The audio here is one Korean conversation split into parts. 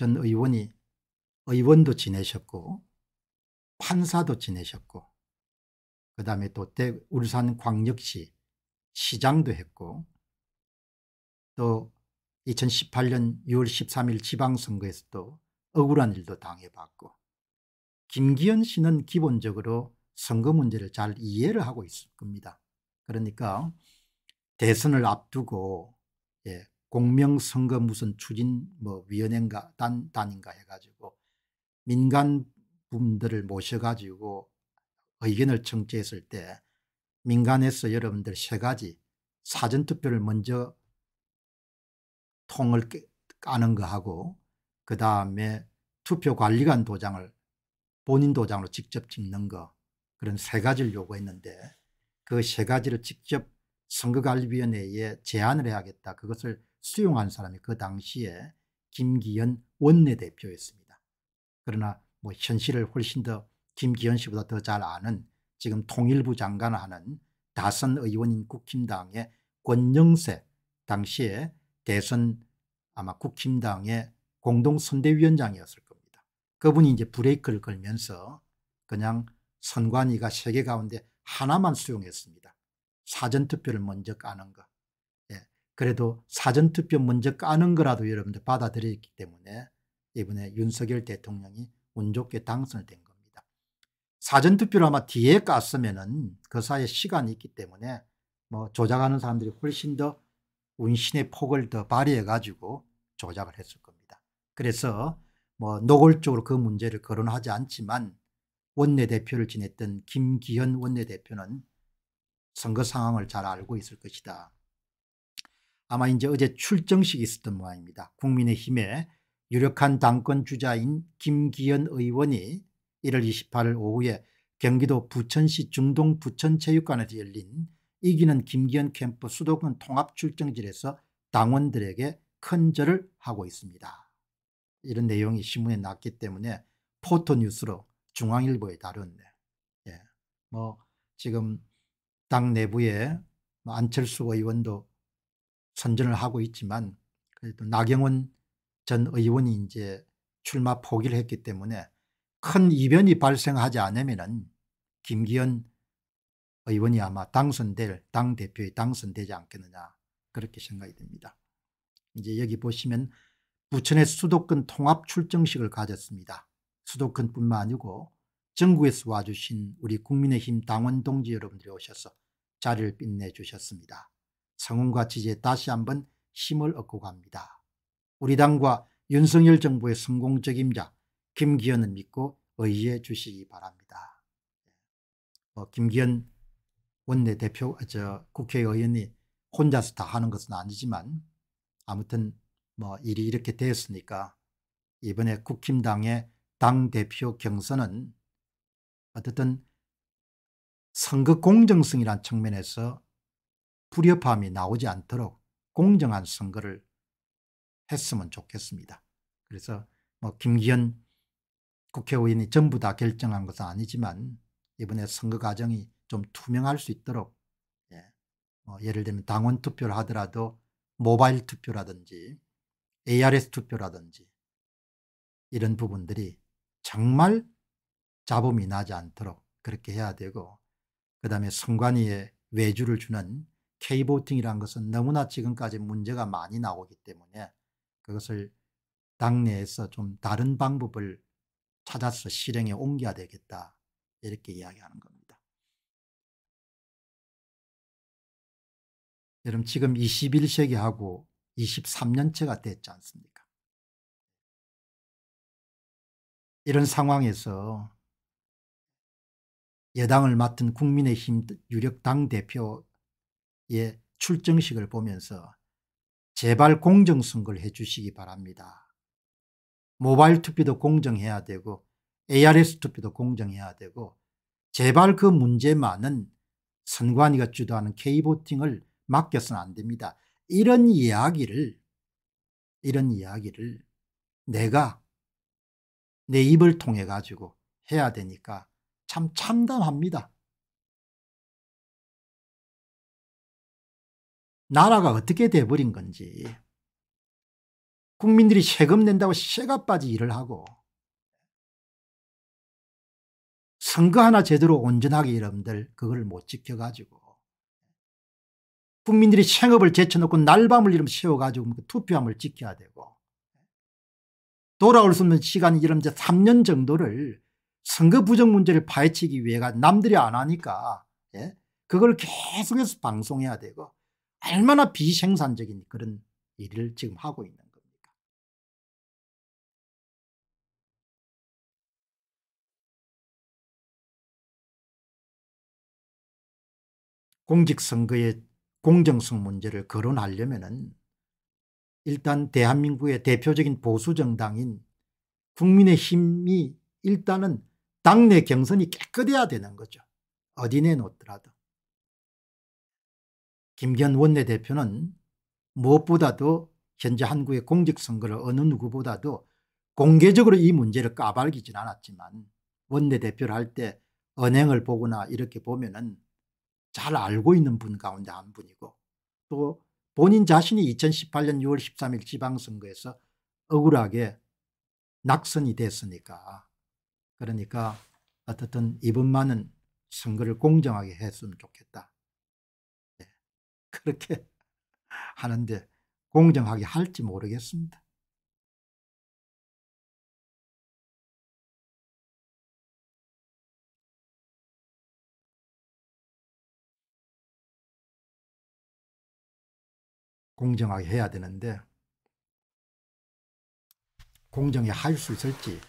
전 의원이 의원도 지내셨고 판사도 지내셨고 그 다음에 또 대, 울산 광역시 시장도 했고 또 2018년 6월 13일 지방선거에서 도 억울한 일도 당해봤고 김기현 씨는 기본적으로 선거 문제를 잘 이해를 하고 있을 겁니다. 그러니까 대선을 앞두고 예, 공명선거 무슨 추진 뭐 위원회인가 단, 단인가 해가지고 민간 분들을 모셔가지고 의견을 청취했을 때 민간에서 여러분들 세 가지 사전투표를 먼저 통을 까는 거 하고 그 다음에 투표관리관 도장을 본인 도장으로 직접 찍는 거 그런 세 가지를 요구했는데 그 세 가지를 직접 선거관리위원회에 제안을 해야겠다. 그것을 수용한 사람이 그 당시에 김기현 원내대표였습니다. 그러나 뭐 현실을 훨씬 더 김기현 씨보다 더 잘 아는 지금 통일부 장관 을 하는 다선 의원인 국힘당의 권영세 당시에 대선 아마 국힘당의 공동선대위원장이었을 겁니다. 그분이 이제 브레이크를 걸면서 그냥 선관위가 세계 가운데 하나만 수용했습니다. 사전투표를 먼저 까는 거. 예. 그래도 사전투표 먼저 까는 거라도 여러분들 받아들였기 때문에 이번에 윤석열 대통령이 운 좋게 당선된 겁니다. 사전투표를 아마 뒤에 깠으면은 그 사이에 시간이 있기 때문에 뭐 조작하는 사람들이 훨씬 더 운신의 폭을 더 발휘해가지고 조작을 했을 겁니다. 그래서 뭐 노골적으로 그 문제를 거론하지 않지만 원내대표를 지냈던 김기현 원내대표는 선거 상황을 잘 알고 있을 것이다. 아마 이제 어제 출정식이 있었던 모양입니다. 국민의힘의 유력한 당권 주자인 김기현 의원이 1월 28일 오후에 경기도 부천시 중동 부천체육관에서 열린 이기는 김기현 캠프 수도권 통합 출정질에서 당원들에게 큰 절을 하고 있습니다. 이런 내용이 신문에 났기 때문에 포토뉴스로 중앙일보에 다뤘네. 예. 뭐 지금 당 내부에 뭐 안철수 의원도 선전을 하고 있지만 그래도 나경원 전 의원이 이제 출마 포기를 했기 때문에 큰 이변이 발생하지 않으면 김기현 의원이 아마 당선될 당대표에 당선되지 않겠느냐 그렇게 생각이 됩니다. 이제 여기 보시면 부천의 수도권 통합 출정식을 가졌습니다. 수도권뿐만 아니고 전국에서 와주신 우리 국민의힘 당원 동지 여러분들이 오셔서 자리를 빛내 주셨습니다. 성원과 지지에 다시 한번 힘을 얻고 갑니다. 우리 당과 윤석열 정부의 성공적임자 김기현을 믿고 의지해 주시기 바랍니다. 뭐 김기현 원내대표 아, 저 국회의원이 혼자서 다 하는 것은 아니지만 아무튼 뭐 일이 이렇게 되었으니까 이번에 국힘당의 당대표 경선은 어쨌든 선거 공정성이란 측면에서 불협화음이 나오지 않도록 공정한 선거를 했으면 좋겠습니다. 그래서 뭐 김기현 국회의원이 전부 다 결정한 것은 아니지만 이번에 선거 과정이 좀 투명할 수 있도록 예. 뭐 예를 들면 당원 투표를 하더라도 모바일 투표라든지 ARS 투표라든지 이런 부분들이 정말 잡음이 나지 않도록 그렇게 해야 되고 그다음에 선관위에 외주를 주는 K보팅이라는 것은 너무나 지금까지 문제가 많이 나오기 때문에 그것을 당내에서 좀 다른 방법을 찾아서 실행에 옮겨야 되겠다 이렇게 이야기하는 겁니다. 여러분 지금 21세기하고 23년째가 됐지 않습니까? 이런 상황에서 여당을 맡은 국민의힘 유력 당대표의 출정식을 보면서 제발 공정선거를 해주시기 바랍니다. 모바일 투표도 공정해야 되고 ARS 투표도 공정해야 되고 제발 그 문제만은 선관위가 주도하는 K보팅을 맡겨서는 안 됩니다. 이런 이야기를 이런 이야기를 내가 내 입을 통해 가지고 해야 되니까 참 참담합니다. 나라가 어떻게 돼버린 건지 국민들이 세금 낸다고 새가 빠지 일을 하고 선거 하나 제대로 온전하게 여러분들 그걸 못 지켜가지고 국민들이 생업을 제쳐놓고 날밤을 이름 세워가지고 그 투표함을 지켜야 되고 돌아올 수 없는 시간이 이름 3년 정도를 선거 부정 문제를 파헤치기 위해가 남들이 안 하니까 예? 그걸 계속해서 방송해야 되고 얼마나 비생산적인 그런 일을 지금 하고 있는 겁니까? 공직선거의 공정성 문제를 거론하려면은 일단 대한민국의 대표적인 보수 정당인 국민의힘이 일단은 당내 경선이 깨끗해야 되는 거죠. 어디 내놓더라도. 김기현 원내대표는 무엇보다도 현재 한국의 공직선거를 어느 누구보다도 공개적으로 이 문제를 까발기진 않았지만 원내대표를 할 때은행을 보거나 이렇게 보면 은잘 알고 있는 분 가운데 한 분이고 또 본인 자신이 2018년 6월 13일 지방선거에서 억울하게 낙선이 됐으니까 그러니까 어떻든 이분만은 선거를 공정하게 했으면 좋겠다. 네. 그렇게 하는데 공정하게 할지 모르겠습니다. 공정하게 해야 되는데 공정히 할 수 있을지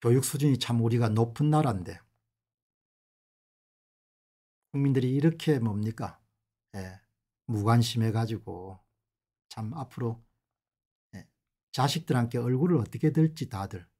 교육 수준이 참 우리가 높은 나라인데 국민들이 이렇게 뭡니까 예, 무관심해 가지고 참 앞으로 예, 자식들한테 얼굴을 어떻게 될지 다들